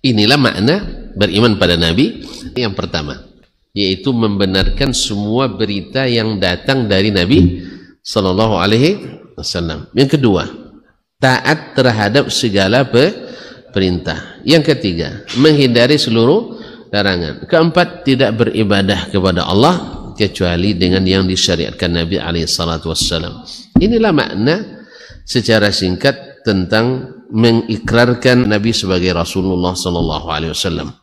Inilah makna beriman pada Nabi yang pertama, yaitu membenarkan semua berita yang datang dari Nabi Shallallahu Alaihi Wasallam. Yang kedua, taat terhadap segala perintah. Yang ketiga, menghindari seluruh larangan. Keempat, tidak beribadah kepada Allah kecuali dengan yang disyariatkan Nabi alaihi Inilah makna secara singkat tentang mengikrarkan Nabi sebagai Rasulullah Sallallahu Alaihi Wasallam.